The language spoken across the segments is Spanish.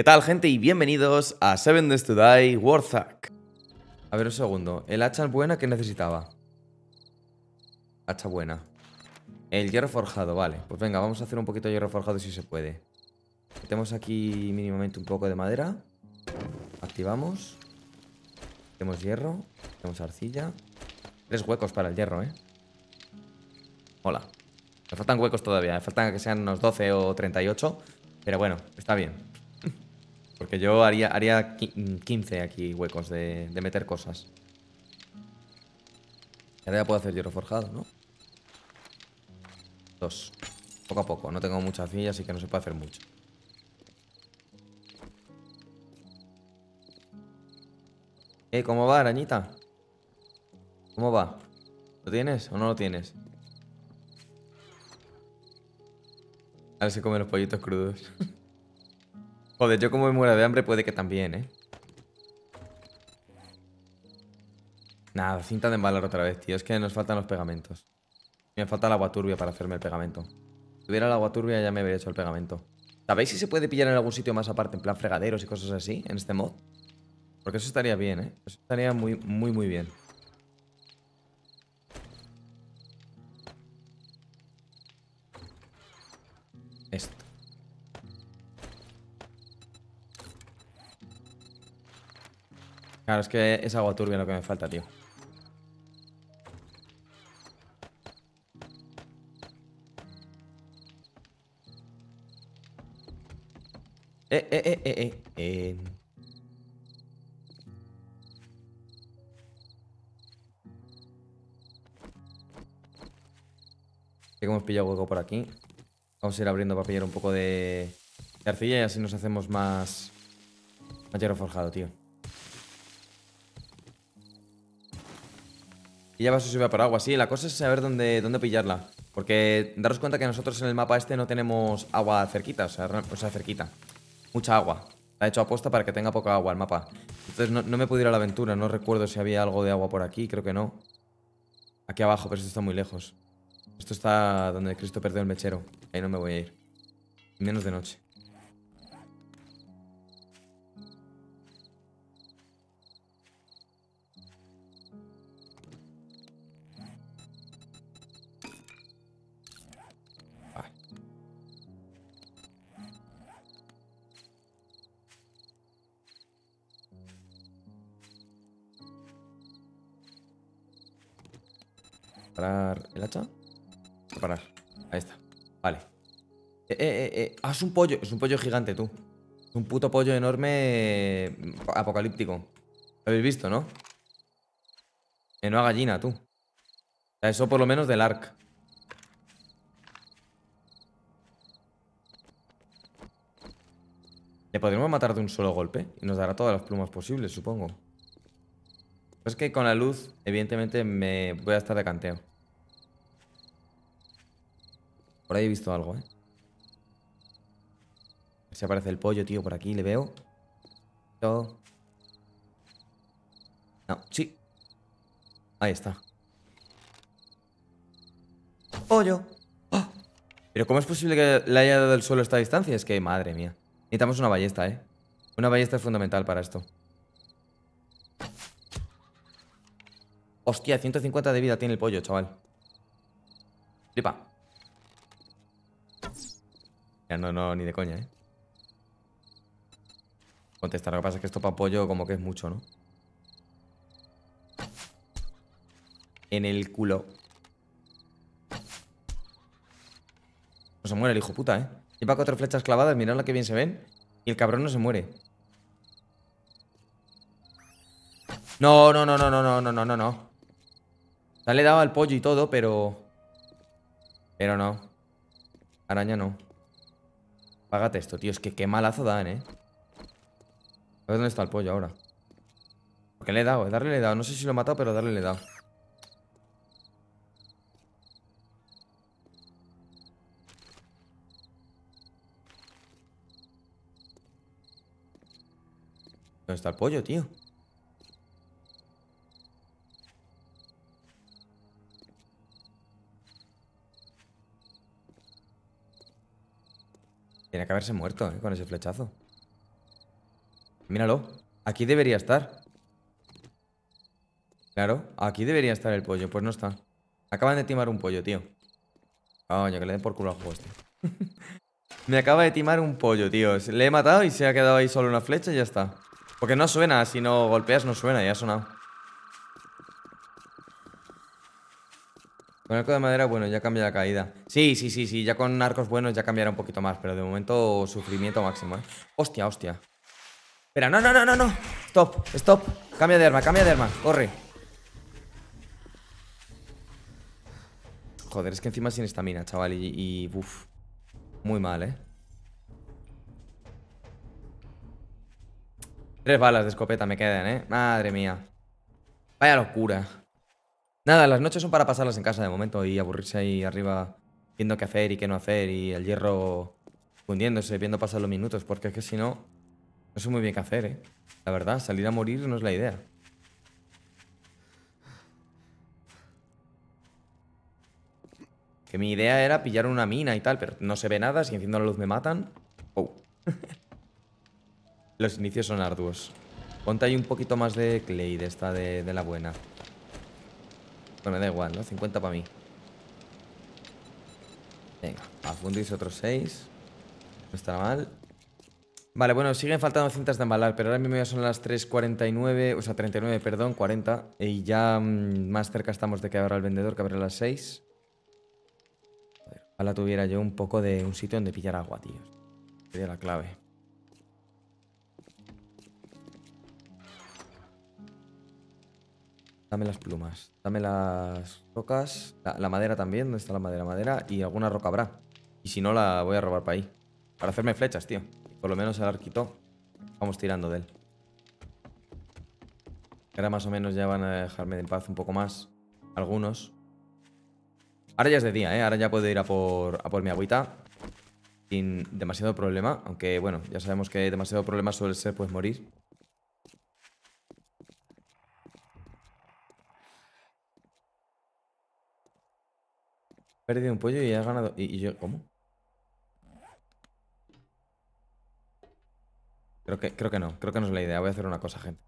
¿Qué tal, gente? Y bienvenidos a Seven Days to Die A ver, un segundo. ¿El hacha buena que necesitaba? Hacha buena. El hierro forjado, vale. Pues venga, vamos a hacer un poquito de hierro forjado si se puede. Metemos aquí mínimamente un poco de madera. Activamos. Metemos hierro. Metemos arcilla. Tres huecos para el hierro, ¿eh? Hola. Me faltan huecos todavía. Me faltan que sean unos 12 o 38. Pero bueno, está bien. Porque yo haría, haría 15 mm, aquí huecos de, meter cosas. Ahora ya puedo hacer hierro forjado, ¿no? Dos. Poco a poco. No tengo mucha silla, así que no se puede hacer mucho. Eh, ¿cómo va, arañita? ¿Cómo va? ¿Lo tienes o no lo tienes? A ver si come los pollitos crudos. Joder, yo como me muera de hambre puede que también, ¿eh? Nada, cinta de embalar otra vez, tío. Es que nos faltan los pegamentos. Me falta el agua turbia para hacerme el pegamento. Si tuviera el agua turbia ya me habría hecho el pegamento. ¿Sabéis si se puede pillar en algún sitio más aparte, en plan fregaderos y cosas así, en este mod? Porque eso estaría bien, ¿eh? Eso estaría muy, muy, muy bien. Claro, es que es agua turbia lo que me falta, tío. Eh, eh, eh, eh, eh. que hemos pillado hueco por aquí. Vamos a ir abriendo para pillar un poco de, de arcilla y así nos hacemos más... Más hierro forjado, tío. Y ya vas a subir por agua, sí. La cosa es saber dónde, dónde pillarla. Porque daros cuenta que nosotros en el mapa este no tenemos agua cerquita, o sea, cerquita. Mucha agua. La he hecho aposta para que tenga poca agua el mapa. Entonces no, no me pude ir a la aventura, no recuerdo si había algo de agua por aquí, creo que no. Aquí abajo, pero esto está muy lejos. Esto está donde Cristo perdió el mechero. Ahí no me voy a ir. Menos de noche. parar el hacha. parar Ahí está. Vale. Eh, eh, eh, eh, Ah, es un pollo. Es un pollo gigante, tú. Es un puto pollo enorme apocalíptico. Lo habéis visto, ¿no? una gallina, tú. Eso por lo menos del arc. Le podremos matar de un solo golpe y nos dará todas las plumas posibles, supongo. es que con la luz, evidentemente, me voy a estar de canteo. Por ahí he visto algo, ¿eh? A ver si aparece el pollo, tío, por aquí. Le veo. No, sí. Ahí está. ¡Pollo! ¡Ah! Pero ¿cómo es posible que le haya dado el suelo a esta distancia? Es que, madre mía. Necesitamos una ballesta, ¿eh? Una ballesta es fundamental para esto. Hostia, 150 de vida tiene el pollo, chaval. Flipa. Ya no, no, ni de coña, ¿eh? Contestar, lo que pasa es que esto para pollo como que es mucho, ¿no? En el culo. No se muere el hijo puta, ¿eh? Lleva cuatro flechas clavadas, miradla la que bien se ven. Y el cabrón no se muere. No, no, no, no, no, no, no, no, no, no. le daba al pollo y todo, pero... Pero no. Araña no. Págate esto, tío. Es que qué malazo dan, ¿eh? A ver dónde está el pollo ahora. Porque le he dado, darle le he dado. No sé si lo he matado, pero darle le he dado. ¿Dónde está el pollo, tío? Tiene que haberse muerto, eh, Con ese flechazo. Míralo. Aquí debería estar. Claro, aquí debería estar el pollo. Pues no está. Acaban de timar un pollo, tío. Coño, que le den por culo al juego este. Me acaba de timar un pollo, tío. Le he matado y se ha quedado ahí solo una flecha y ya está. Porque no suena, si no golpeas no suena, ya ha sonado. Con arco de madera, bueno, ya cambia la caída. Sí, sí, sí, sí. Ya con arcos buenos ya cambiará un poquito más. Pero de momento, sufrimiento máximo, ¿eh? Hostia, hostia. Espera, no, no, no, no, no. Stop, stop. Cambia de arma, cambia de arma. Corre. Joder, es que encima sin estamina, chaval. Y, y Muy mal, ¿eh? Tres balas de escopeta me quedan, ¿eh? Madre mía. Vaya locura. Nada, las noches son para pasarlas en casa de momento y aburrirse ahí arriba viendo qué hacer y qué no hacer y el hierro fundiéndose, viendo pasar los minutos, porque es que si no, no sé muy bien qué hacer, ¿eh? La verdad, salir a morir no es la idea. Que mi idea era pillar una mina y tal, pero no se ve nada, si enciendo la luz me matan. Oh. los inicios son arduos. Ponte ahí un poquito más de clay, de esta de la buena. Bueno, me da igual, ¿no? 50 para mí. Venga, a fundirse otros 6. No estará mal. Vale, bueno, siguen faltando cintas de embalar, pero ahora mismo ya son las 3.49, o sea, 39, perdón, 40. Y ya mm, más cerca estamos de que abra el vendedor, que abra las 6. Vale, ojalá tuviera yo un poco de un sitio donde pillar agua, tío. Sería la clave. Dame las plumas. Dame las rocas. La, madera también. ¿Dónde está la madera? Madera. Y alguna roca habrá. Y si no, la voy a robar para ahí. Para hacerme flechas, tío. Por lo menos el arquito. Vamos tirando de él. Ahora más o menos ya van a dejarme en paz un poco más. Algunos. Ahora ya es de día, ¿eh? Ahora ya puedo ir a por, a por mi agüita. Sin demasiado problema. Aunque, bueno, ya sabemos que demasiado problema suele ser pues morir. perdido un pollo y has ganado. ¿Y, yo cómo? Creo que, creo que no, creo que no es la idea. Voy a hacer una cosa, gente.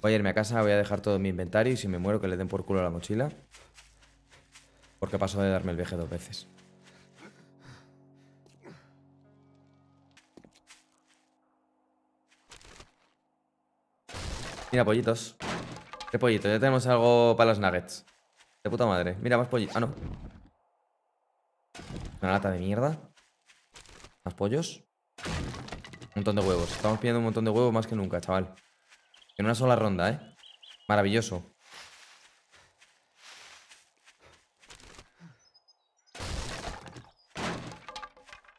Voy a irme a casa, voy a dejar todo mi inventario y si me muero que le den por culo a la mochila. Porque paso de darme el viaje dos veces. Mira, pollitos. ¿Qué pollito? Ya tenemos algo para los nuggets. De puta madre. Mira, más pollos. Ah, no. Una lata de mierda. Más pollos. Un montón de huevos. Estamos pidiendo un montón de huevos más que nunca, chaval. En una sola ronda, ¿eh? Maravilloso.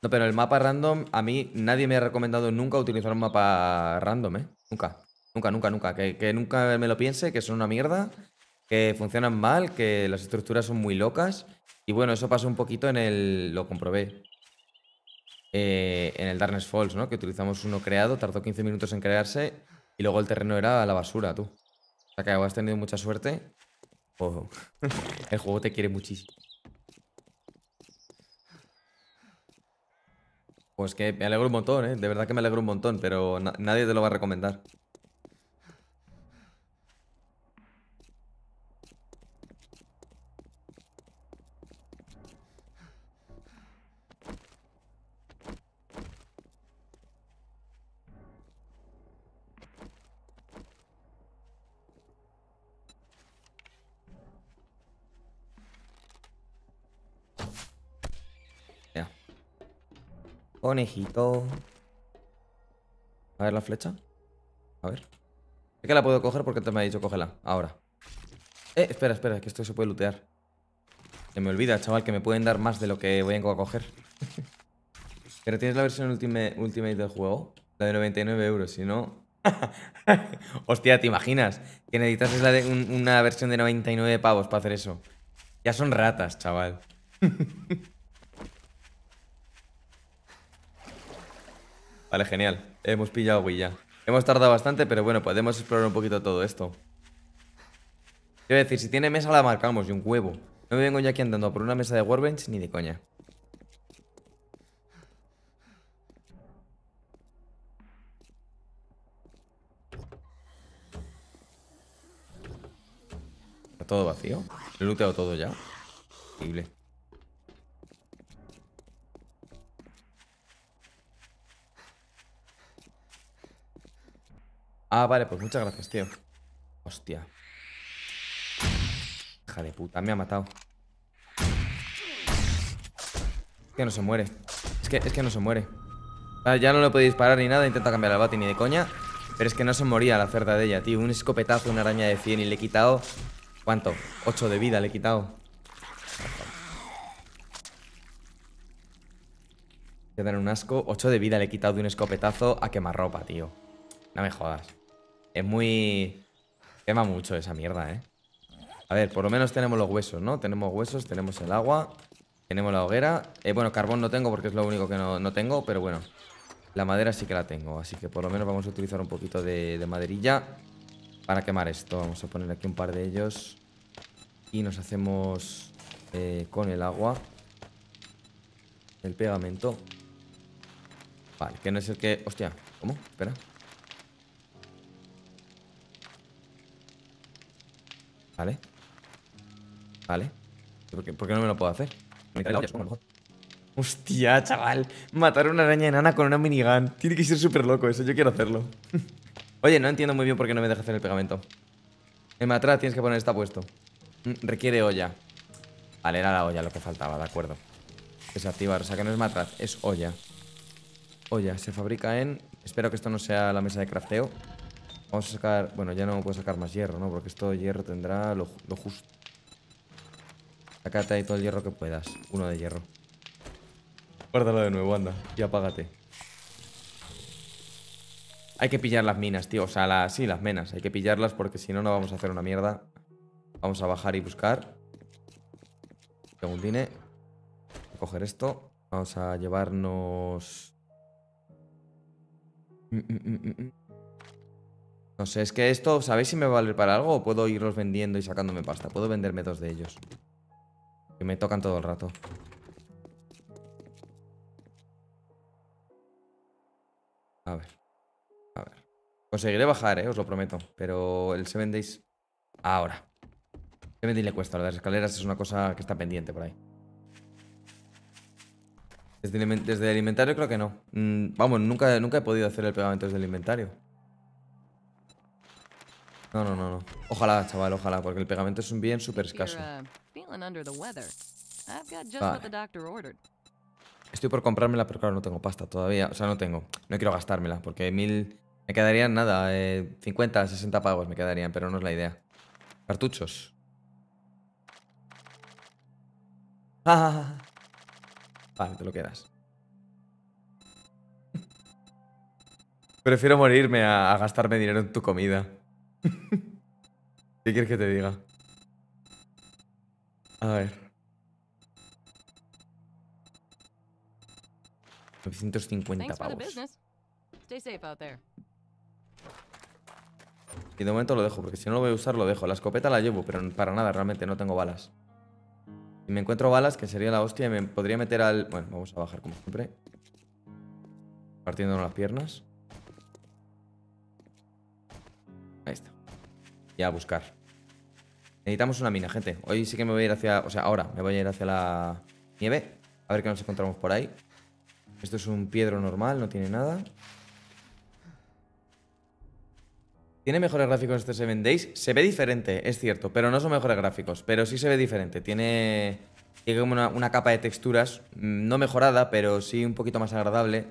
No, pero el mapa random, a mí nadie me ha recomendado nunca utilizar un mapa random, ¿eh? Nunca. Nunca, nunca, nunca. Que, que nunca me lo piense, que son una mierda que funcionan mal, que las estructuras son muy locas. Y bueno, eso pasó un poquito en el. Lo comprobé. Eh, en el Darkness Falls, ¿no? Que utilizamos uno creado, tardó 15 minutos en crearse y luego el terreno era la basura, tú. O sea que has tenido mucha suerte. el juego te quiere muchísimo. Pues que me alegro un montón, ¿eh? De verdad que me alegro un montón, pero nadie te lo va a recomendar. Conejito. A ver la flecha. A ver. Es que la puedo coger porque te me ha dicho cógela. Ahora. Eh, espera, espera, que esto se puede lootear. Se me olvida, chaval, que me pueden dar más de lo que voy a coger. Pero tienes la versión Ultimate, del juego. La de 99 euros, si no... Hostia, ¿te imaginas? Que necesitas la de una versión de 99 pavos para hacer eso. Ya son ratas, chaval. Vale, genial. Hemos pillado ya. Hemos tardado bastante, pero bueno, podemos explorar un poquito todo esto. Quiero decir, si tiene mesa la marcamos y un huevo. No me vengo ya aquí andando por una mesa de Warbench ni de coña. Está todo vacío. Lo he looteado todo ya. Increíble. Ah, vale, pues muchas gracias, tío. Hostia. Hija de puta, me ha matado. Es que no se muere. Es que, es que no se muere. ya no le podido disparar ni nada, intenta cambiar el bate ni de coña. Pero es que no se moría la cerda de ella, tío. Un escopetazo, una araña de 100 y le he quitado... ¿Cuánto? 8 de vida le he quitado. a dan un asco. 8 de vida le he quitado de un escopetazo a quemarropa, tío. No me jodas. Es muy... Quema mucho esa mierda, ¿eh? A ver, por lo menos tenemos los huesos, ¿no? Tenemos huesos, tenemos el agua, tenemos la hoguera. Eh, bueno, carbón no tengo porque es lo único que no, tengo, pero bueno. La madera sí que la tengo, así que por lo menos vamos a utilizar un poquito de, maderilla para quemar esto. Vamos a poner aquí un par de ellos y nos hacemos eh, con el agua el pegamento. Vale, que no es el que... Hostia, ¿cómo? Espera. Vale. Vale. ¿Por qué, no me lo puedo hacer? Me la Hostia, chaval. Matar a una araña enana con una minigun. Tiene que ser súper loco eso. Yo quiero hacerlo. Oye, no entiendo muy bien por qué no me deja hacer el pegamento. El matraz tienes que poner está puesto. Mm, requiere olla. Vale, era la olla lo que faltaba, de acuerdo. Desactivar, o sea que no es matraz, es olla. Olla, se fabrica en... Espero que esto no sea la mesa de crafteo. Vamos a sacar... Bueno, ya no puedo sacar más hierro, ¿no? Porque esto de hierro tendrá lo, justo. Sácate ahí todo el hierro que puedas. Uno de hierro. Guárdalo de nuevo, anda. Y apágate. Hay que pillar las minas, tío. O sea, sí, las menas. Hay que pillarlas porque si no, no vamos a hacer una mierda. Vamos a bajar y buscar. Segundine. a coger esto. Vamos a llevarnos... Mm, mm, mm, no sé, es que esto, ¿sabéis si me va a valer para algo o puedo irlos vendiendo y sacándome pasta? Puedo venderme dos de ellos. Que me tocan todo el rato. A ver. A ver. Conseguiré bajar, eh, os lo prometo. Pero el 7 Days... Ahora. 7 Days le cuesta. Las escaleras es una cosa que está pendiente por ahí. Desde el, inventario creo que no. Mm, vamos, nunca, nunca he podido hacer el pegamento desde el inventario. No, no, no, no. Ojalá, chaval, ojalá, porque el pegamento es un bien súper escaso. Uh, Estoy por comprármela, pero claro, no tengo pasta todavía. O sea, no tengo. No quiero gastármela, porque mil... Me quedarían nada, 50, 60 pagos me quedarían, pero no es la idea. Cartuchos. Ah. Vale, te lo quedas. Prefiero morirme a gastarme dinero en tu comida. ¿Qué quieres que te diga? A ver. 950 pavos. Y de momento lo dejo, porque si no lo voy a usar, lo dejo. La escopeta la llevo, pero para nada, realmente no tengo balas. Si me encuentro balas, que sería la hostia, me podría meter al... Bueno, vamos a bajar como siempre. Partiendo las piernas. y a buscar. Necesitamos una mina, gente. Hoy sí que me voy a ir hacia... O sea, ahora me voy a ir hacia la nieve. A ver qué nos encontramos por ahí. Esto es un piedro normal, no tiene nada. ¿Tiene mejores gráficos este 7 Days? Se ve diferente, es cierto, pero no son mejores gráficos. Pero sí se ve diferente. Tiene, tiene como una, una, capa de texturas, mm, no mejorada, pero sí un poquito más agradable.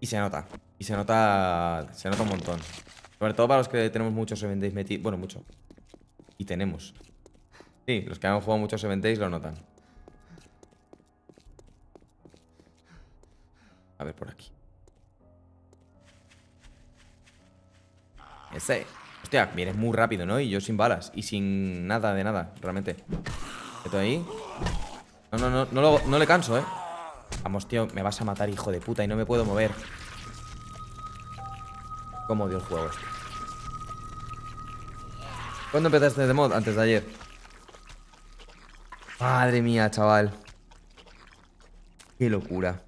Y se nota. Y se nota, se nota un montón. Sobre todo para los que tenemos muchos 7 Days metidos. Bueno, mucho. Y tenemos. Sí, los que han jugado muchos 7 Days lo notan. A ver por aquí. Ese. Hostia, mires muy rápido, ¿no? Y yo sin balas. Y sin nada de nada, realmente. Esto ahí. No, no, no, no, no le canso, ¿eh? Vamos, tío, me vas a matar, hijo de puta, y no me puedo mover. Como odio el juego este. ¿Cuándo empezaste de mod? Antes de ayer. Madre mía, chaval. Qué locura.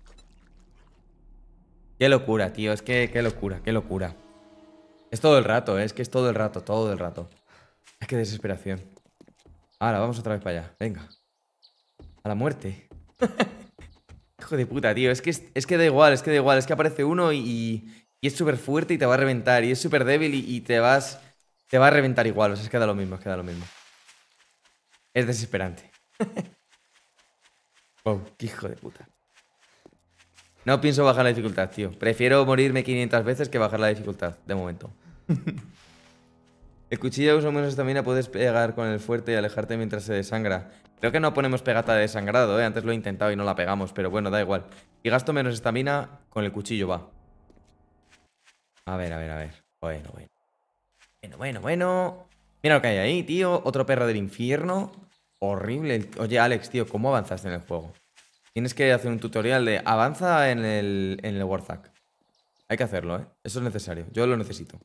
Qué locura, tío. Es que qué locura, qué locura. Es todo el rato, ¿eh? es que es todo el rato, todo el rato. Es que desesperación. Ahora, vamos otra vez para allá. Venga. A la muerte. Hijo de puta, tío. Es que, es que da igual, es que da igual. Es que aparece uno y, y es súper fuerte y te va a reventar. Y es súper débil y, te vas. Te va a reventar igual. O sea, es que da lo mismo, es que da lo mismo. Es desesperante. wow, qué hijo de puta. No pienso bajar la dificultad, tío. Prefiero morirme 500 veces que bajar la dificultad, de momento. el cuchillo uso menos estamina, puedes pegar con el fuerte y alejarte mientras se desangra. Creo que no ponemos pegata de desangrado, ¿eh? Antes lo he intentado y no la pegamos, pero bueno, da igual. Y gasto menos estamina, con el cuchillo va. A ver, a ver, a ver. Bueno, bueno. Bueno, bueno, bueno. Mira lo que hay ahí, tío. Otro perro del infierno. Horrible. Oye, Alex, tío, ¿cómo avanzaste en el juego? Tienes que hacer un tutorial de avanza en el, en el Hay que hacerlo, ¿eh? Eso es necesario. Yo lo necesito.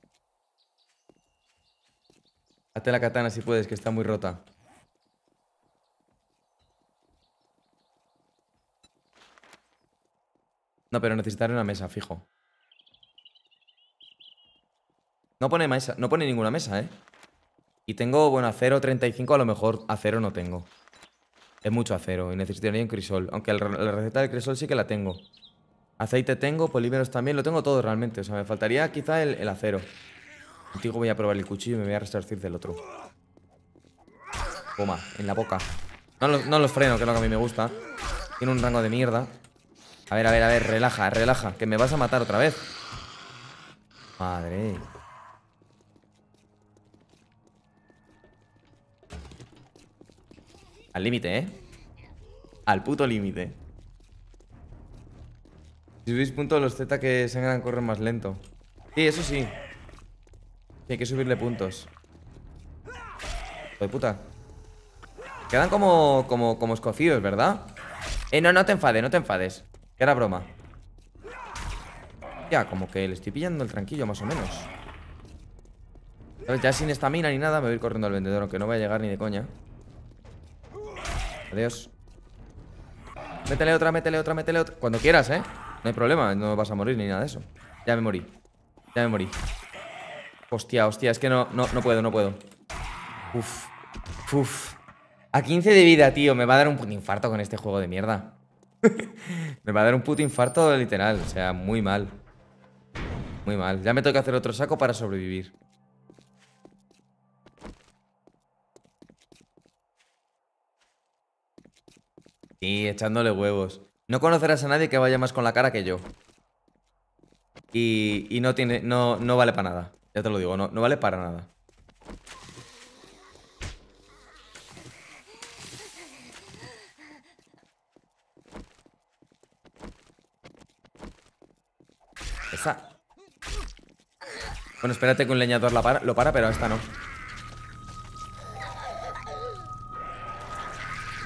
Hazte la katana si puedes, que está muy rota. No, pero necesitaré una mesa, fijo. No pone mesa, no pone ninguna mesa, ¿eh? Y tengo, bueno, acero 35, a lo mejor acero no tengo. Es mucho acero y necesitaría un crisol. Aunque la receta del crisol sí que la tengo. Aceite tengo, polímeros también, lo tengo todo realmente. O sea, me faltaría quizá el, acero. Contigo voy a probar el cuchillo y me voy a resarcir del otro. Toma, en la boca. No, no los freno, que es lo que a mí me gusta. Tiene un rango de mierda. A ver, a ver, a ver, relaja, relaja, que me vas a matar otra vez. Madre. Al límite, ¿eh? Al puto límite. Si subís puntos, los Z que se a correr más lento. Sí, eso sí. hay que subirle puntos. Joder, puta. Quedan como, como, como escocidos, ¿verdad? Eh, no, no te enfades, no te enfades. Que era broma. Ya, como que le estoy pillando el tranquillo, más o menos. Ya sin estamina ni nada, me voy a ir corriendo al vendedor, aunque no voy a llegar ni de coña. Dios, Métele otra, métele otra, métele otra. Cuando quieras, ¿eh? No hay problema, no vas a morir ni nada de eso. Ya me morí. Ya me morí. Hostia, hostia, es que no, no, no puedo, no puedo. Uf. Uf. A 15 de vida, tío. Me va a dar un puto infarto con este juego de mierda. me va a dar un puto infarto literal. O sea, muy mal. Muy mal. Ya me toca hacer otro saco para sobrevivir. Sí, echándole huevos. No conocerás a nadie que vaya más con la cara que yo. Y, y no tiene. No, no vale para nada. Ya te lo digo, no, no vale para nada. Esa. Bueno, espérate que un leñador lo para, pero esta no.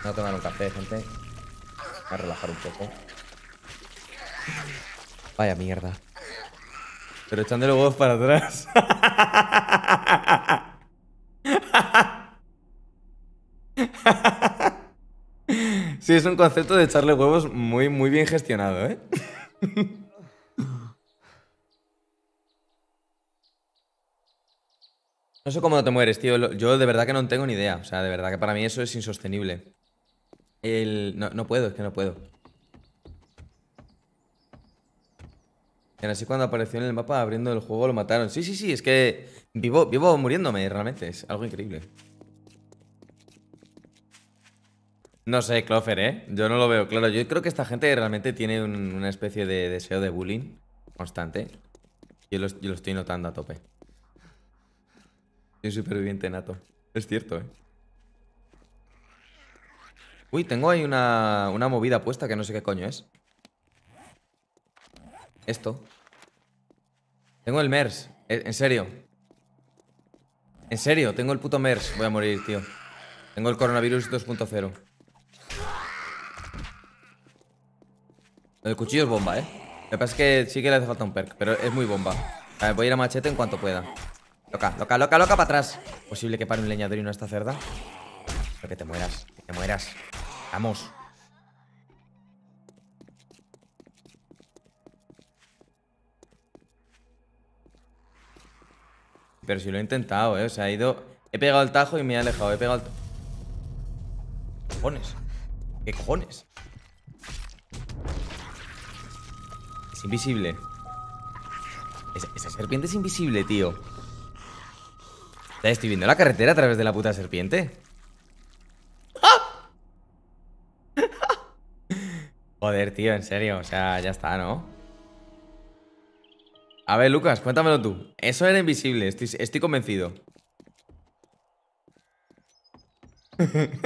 Voy a tomar un café, gente. Voy a relajar un poco. Vaya mierda. Pero echando los huevos para atrás. Sí, es un concepto de echarle huevos muy, muy bien gestionado, ¿eh? No sé cómo no te mueres, tío. Yo de verdad que no tengo ni idea. O sea, de verdad que para mí eso es insostenible. No, puedo, es que no puedo. Y así cuando apareció en el mapa abriendo el juego lo mataron. Sí, sí, sí, es que vivo, vivo muriéndome, realmente. Es algo increíble. No sé, Clofer, ¿eh? Yo no lo veo claro. Yo creo que esta gente realmente tiene una especie de deseo de bullying constante. Yo lo, yo lo estoy notando a tope. Soy superviviente nato. Es cierto, ¿eh? Uy, tengo ahí una, movida puesta que no sé qué coño es. Esto. Tengo el MERS. E, en serio. En serio, tengo el puto MERS. Voy a morir, tío. Tengo el coronavirus 2.0. El cuchillo es bomba, ¿eh? Lo que pasa es que sí que le hace falta un perk, pero es muy bomba. A ver, voy a ir a machete en cuanto pueda. Loca, loca, loca, loca, para atrás. ¿Posible que pare un leñador y no esta cerda? Espero que te mueras, que te mueras. Vamos. Pero si lo he intentado, ¿eh? O sea, he ido... He pegado el tajo y me he alejado. He pegado el... ¿Qué cojones? ¿Qué cojones? Es invisible. esa serpiente es invisible, tío. estoy viendo la carretera a través de la puta serpiente. Joder, tío, en serio. O sea, ya está, ¿no? A ver, Lucas, cuéntamelo tú. Eso era invisible, estoy, convencido.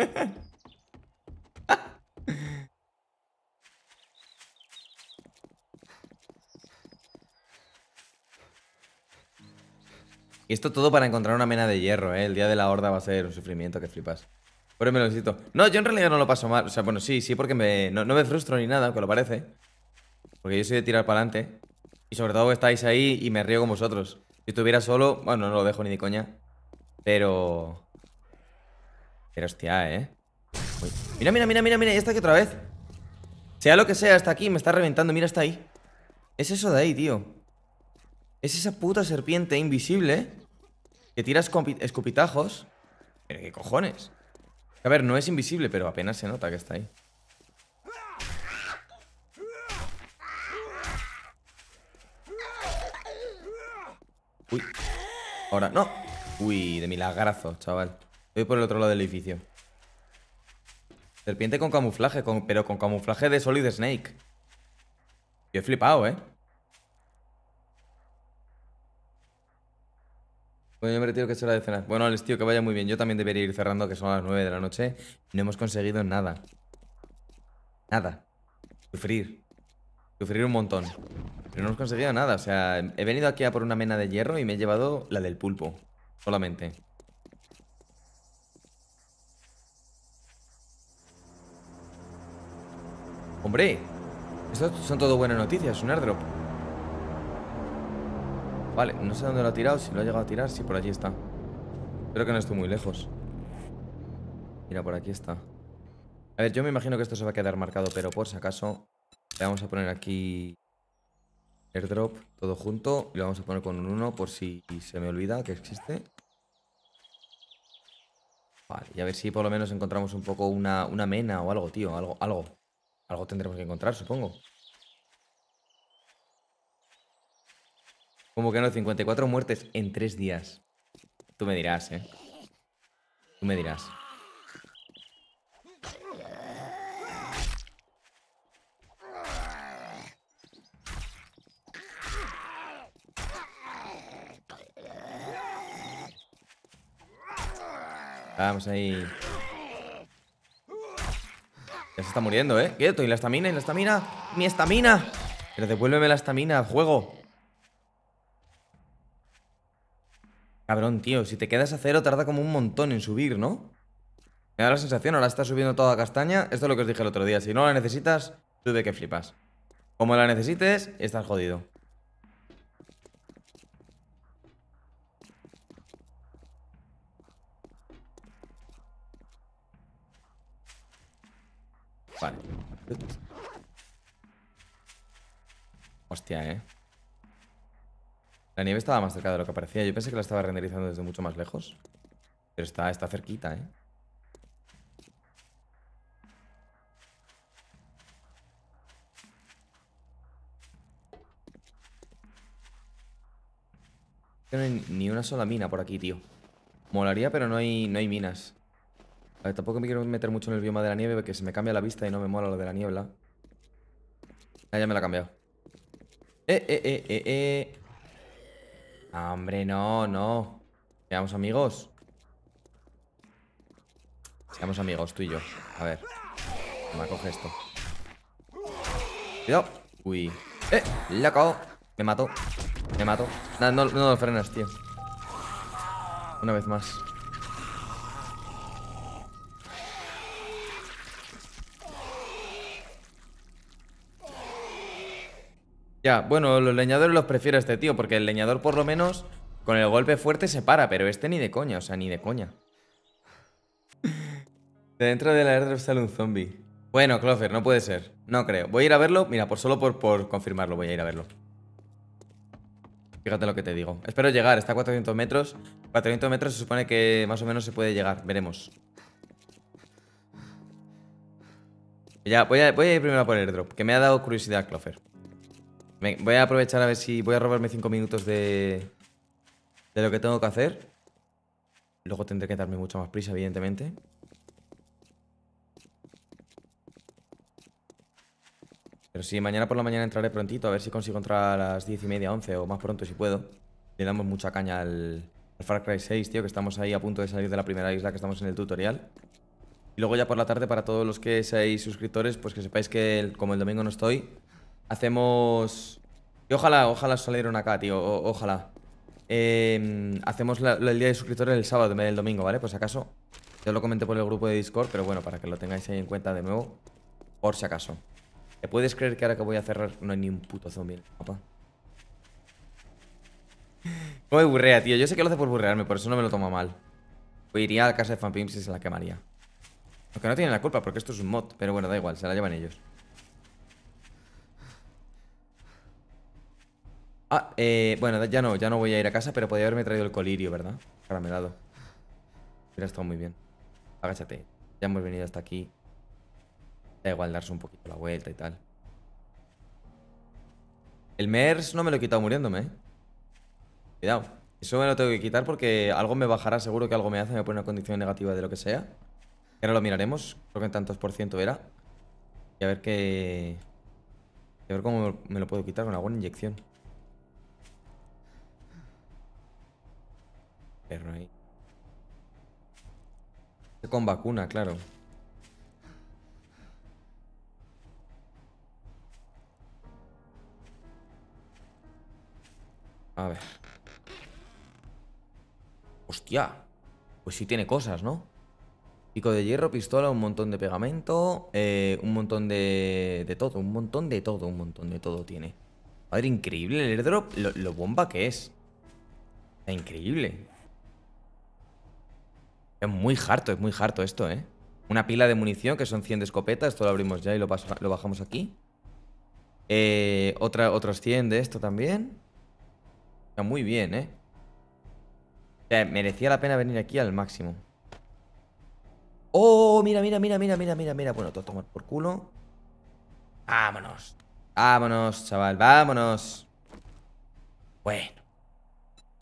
y esto todo para encontrar una mena de hierro, ¿eh? El día de la horda va a ser un sufrimiento que flipas lo necesito. No, yo en realidad no lo paso mal. O sea, bueno, sí, sí, porque me, no, me frustro ni nada, que lo parece. Porque yo soy de tirar para adelante. Y sobre todo estáis ahí y me río con vosotros. Si estuviera solo, bueno, no lo dejo ni de coña. Pero... Pero hostia, ¿eh? Mira, mira, mira, mira, mira, ya está aquí otra vez. Sea lo que sea, está aquí, me está reventando, mira, está ahí. Es eso de ahí, tío. Es esa puta serpiente invisible que tiras escupitajos. Pero qué cojones. A ver, no es invisible, pero apenas se nota que está ahí. Uy. Ahora, no. Uy, de milagrazo, chaval. Voy por el otro lado del edificio. Serpiente con camuflaje, pero con camuflaje de Solid Snake. Yo he flipado, ¿eh? yo me retiro que es hora de cenar. Bueno, al tío, que vaya muy bien. Yo también debería ir cerrando, que son las 9 de la noche. No hemos conseguido nada. Nada. Sufrir. Sufrir un montón. Pero no hemos conseguido nada. O sea, he venido aquí a por una mena de hierro y me he llevado la del pulpo. Solamente. ¡Hombre! Estas son todo buenas noticias, un airdrop. Vale, no sé dónde lo ha tirado, si lo ha llegado a tirar, si por allí está. Creo que no estoy muy lejos. Mira, por aquí está. A ver, yo me imagino que esto se va a quedar marcado, pero por si acaso le vamos a poner aquí airdrop todo junto y lo vamos a poner con un 1 por si se me olvida que existe. Vale, y a ver si por lo menos encontramos un poco una, una mena o algo, tío, algo, algo. Algo tendremos que encontrar, supongo. ¿Cómo que no, 54 muertes en 3 días. Tú me dirás, ¿eh? Tú me dirás. Vamos ahí. Ya se está muriendo, ¿eh? Quieto, y la estamina, y la estamina. ¡Mi estamina! Pero devuélveme la estamina, juego. Cabrón, tío, si te quedas a cero tarda como un montón en subir, ¿no? Me da la sensación, ahora está subiendo toda castaña. Esto es lo que os dije el otro día. Si no la necesitas, tú de que flipas. Como la necesites, estás jodido. Vale. Hostia, eh. La nieve estaba más cerca de lo que parecía. Yo pensé que la estaba renderizando desde mucho más lejos. Pero está, está cerquita, ¿eh? No hay ni una sola mina por aquí, tío. Molaría, pero no hay, no hay minas. A ver, tampoco me quiero meter mucho en el bioma de la nieve porque se me cambia la vista y no me mola lo de la niebla. Ah, ya me la ha cambiado. Eh, eh, eh, eh, eh. Ah, hombre, no, no. Seamos amigos. Seamos amigos, tú y yo. A ver. Me coge esto. Cuidado. Uy. ¡Eh! ¡Le Me mato. Me mato. No, no, no lo frenas, tío. Una vez más. Ya, bueno, los leñadores los prefiero a este tío, porque el leñador por lo menos con el golpe fuerte se para, pero este ni de coña, o sea, ni de coña. de dentro de la airdrop sale un zombie. Bueno, Clover, no puede ser. No creo. Voy a ir a verlo. Mira, por solo por, confirmarlo voy a ir a verlo. Fíjate lo que te digo. Espero llegar. Está a 400 metros. 400 metros se supone que más o menos se puede llegar. Veremos. Ya, voy a, ir primero a por el airdrop, que me ha dado curiosidad Clofer voy a aprovechar a ver si voy a robarme 5 minutos de, de lo que tengo que hacer. Luego tendré que darme mucha más prisa, evidentemente. Pero sí, mañana por la mañana entraré prontito, a ver si consigo entrar a las 10 y media, 11 o más pronto si puedo. Le damos mucha caña al, Far Cry 6, tío, que estamos ahí a punto de salir de la primera isla que estamos en el tutorial. Y luego ya por la tarde, para todos los que seáis suscriptores, pues que sepáis que como el domingo no estoy, Hacemos... Y ojalá, ojalá salieron acá, tío. ojalá. Em, hacemos el día de suscriptores el sábado en vez del domingo, ¿vale? Pues acaso. Yo lo comenté por el grupo de Discord, pero bueno, para que lo tengáis ahí en cuenta de nuevo. Por si acaso. ¿Te puedes creer que ahora que voy a cerrar no hay ni un puto zombie en el me burrea, tío. Yo sé que lo hace por burrearme, por eso no me lo tomo mal. a iría a la casa de Fanpimps y se la quemaría. Aunque no tiene la culpa, porque esto es un mod. Pero bueno, da igual, se la llevan ellos. Ah, eh, bueno, ya no, ya no voy a ir a casa, pero podía haberme traído el colirio, ¿verdad? Caramelado. Hubiera estado muy bien. Agáchate. Ya hemos venido hasta aquí. Da igual darse un poquito la vuelta y tal. El MERS no me lo he quitado muriéndome, ¿eh? Cuidado. Eso me lo tengo que quitar porque algo me bajará, seguro que algo me hace, me pone una condición negativa de lo que sea. Ya no lo miraremos, creo que en tantos por ciento era. Y a ver qué... A ver cómo me lo puedo quitar con alguna inyección. Perro ahí. Con vacuna, claro. A ver. Hostia. Pues sí tiene cosas, ¿no? Pico de hierro, pistola, un montón de pegamento, eh, un montón de, de todo, un montón de todo, un montón de todo tiene. Madre, increíble el airdrop, lo, lo bomba que es. Está increíble. Es muy harto, es muy harto esto, ¿eh? Una pila de munición, que son 100 de escopeta. Esto lo abrimos ya y lo, bajamos aquí. Eh, otra, otros 100 de esto también. Está muy bien, ¿eh? O merecía la pena venir aquí al máximo. ¡Oh! Mira, mira, mira, mira, mira, mira, mira. Bueno, todo tomar por culo. Vámonos. Vámonos, chaval, vámonos. Bueno.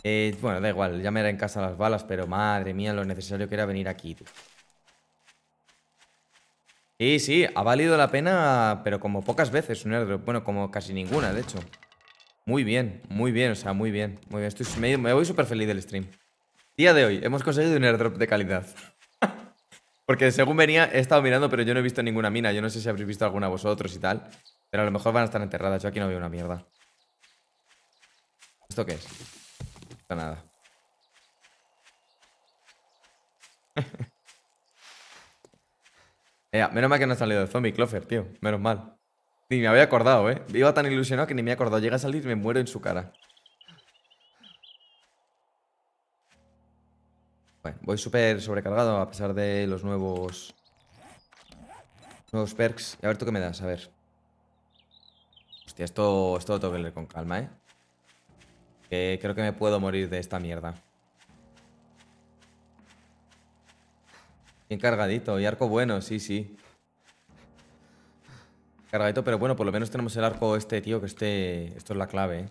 Eh, bueno, da igual, ya me era en casa las balas, pero madre mía, lo necesario que era venir aquí, Y Sí, sí, ha valido la pena, pero como pocas veces un airdrop. Bueno, como casi ninguna, de hecho. Muy bien, muy bien, o sea, muy bien. Muy bien. Estoy, me, me voy súper feliz del stream. Día de hoy, hemos conseguido un airdrop de calidad. Porque según venía, he estado mirando, pero yo no he visto ninguna mina. Yo no sé si habréis visto alguna vosotros y tal. Pero a lo mejor van a estar enterradas. Yo aquí no veo una mierda. ¿Esto qué es? nada. menos mal que no ha salido el zombie, Clover, tío. Menos mal. Ni me había acordado, ¿eh? Iba tan ilusionado que ni me he acordado. Llega a salir y me muero en su cara. Bueno, voy súper sobrecargado a pesar de los nuevos... Nuevos perks. a ver tú qué me das, a ver. Hostia, esto, esto lo leer con calma, ¿eh? creo que me puedo morir de esta mierda. Bien cargadito. Y arco bueno, sí, sí. Cargadito, pero bueno, por lo menos tenemos el arco este, tío, que este... Esto es la clave, ¿eh?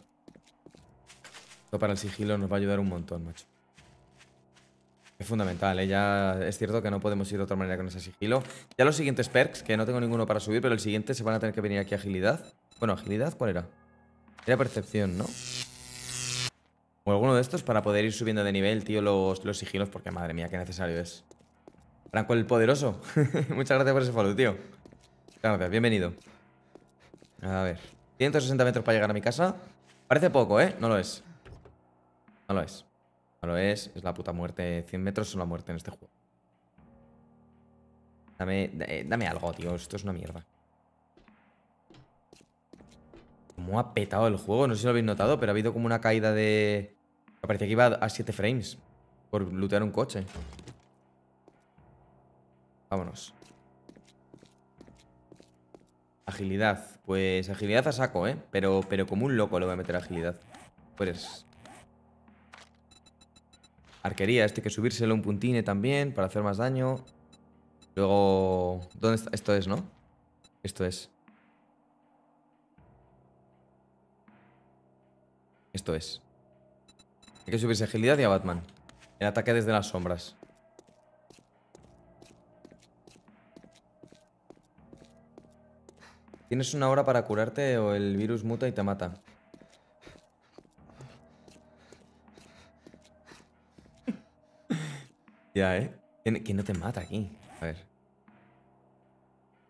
Esto para el sigilo nos va a ayudar un montón, macho. Es fundamental, ¿eh? Ya es cierto que no podemos ir de otra manera con ese sigilo. Ya los siguientes perks, que no tengo ninguno para subir, pero el siguiente se van a tener que venir aquí agilidad. Bueno, agilidad, ¿cuál era? Era percepción, ¿no? O alguno de estos para poder ir subiendo de nivel, tío, los, los sigilos, porque madre mía, qué necesario es. Franco el Poderoso. Muchas gracias por ese follow, tío. Gracias, bienvenido. A ver. 160 metros para llegar a mi casa. Parece poco, ¿eh? No lo es. No lo es. No lo es. Es la puta muerte. 100 metros son la muerte en este juego. Dame, eh, dame algo, tío. Esto es una mierda. cómo ha petado el juego. No sé si lo habéis notado, pero ha habido como una caída de... Parecía que iba a 7 frames por lootear un coche. Vámonos. Agilidad. Pues agilidad a saco, ¿eh? Pero, pero como un loco le voy a meter agilidad. Pues... Arquería, este que subírselo un puntine también para hacer más daño. Luego... ¿Dónde está? Esto es, ¿no? Esto es. Esto es. Hay que subirse agilidad y a Batman. El ataque desde las sombras. Tienes una hora para curarte o el virus muta y te mata. ya, ¿eh? ¿Quién no te mata aquí? A ver.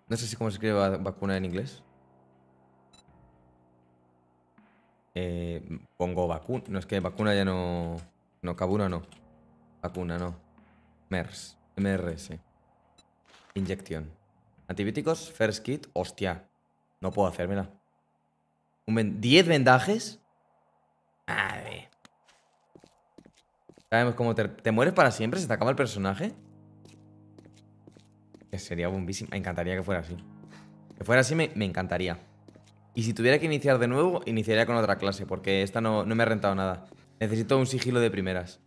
No sé si cómo se escribe vacuna en inglés. Eh, pongo vacuna. No es que vacuna ya no. No, cabuna no. Vacuna no. MERS. MRS. Inyección. Antibióticos, first kit. Hostia. No puedo hacérmela. Un ¿10 vendajes? Madre. Sabemos cómo te, mueres para siempre, se te acaba el personaje. Que sería bombísimo. Me encantaría que fuera así. Que fuera así me encantaría. Y si tuviera que iniciar de nuevo, iniciaría con otra clase, porque esta no, me ha rentado nada. Necesito un sigilo de primeras.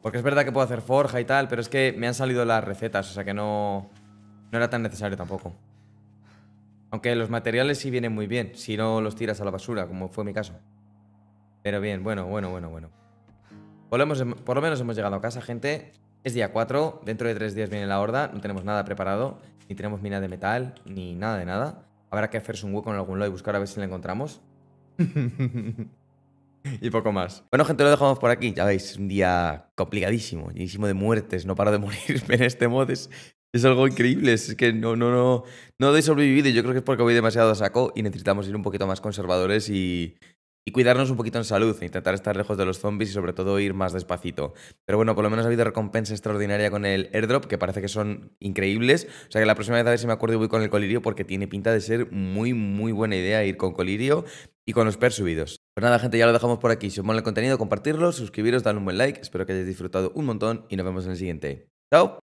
Porque es verdad que puedo hacer forja y tal, pero es que me han salido las recetas, o sea que no, no era tan necesario tampoco. Aunque los materiales sí vienen muy bien, si no los tiras a la basura, como fue mi caso. Pero bien, bueno, bueno, bueno, bueno. por lo menos hemos llegado a casa, gente. Es día 4, dentro de 3 días viene la horda, no tenemos nada preparado, ni tenemos mina de metal, ni nada de nada. Habrá que hacerse un hueco en algún lado y buscar a ver si lo encontramos. y poco más. Bueno, gente, lo dejamos por aquí. Ya veis, un día complicadísimo, llenísimo de muertes. No paro de morirme en este mod. Es, algo increíble. Es que no, no, no, no he sobrevivido. Yo creo que es porque voy demasiado a saco y necesitamos ir un poquito más conservadores y, y cuidarnos un poquito en salud, e intentar estar lejos de los zombies y sobre todo ir más despacito. Pero bueno, por lo menos ha habido recompensa extraordinaria con el airdrop, que parece que son increíbles. O sea que la próxima vez a ver si me acuerdo y voy con el colirio, porque tiene pinta de ser muy, muy buena idea ir con colirio y con los per subidos. Pues nada, gente, ya lo dejamos por aquí. Si os mola el contenido, compartirlo, suscribiros, darle un buen like. Espero que hayáis disfrutado un montón y nos vemos en el siguiente. ¡Chao!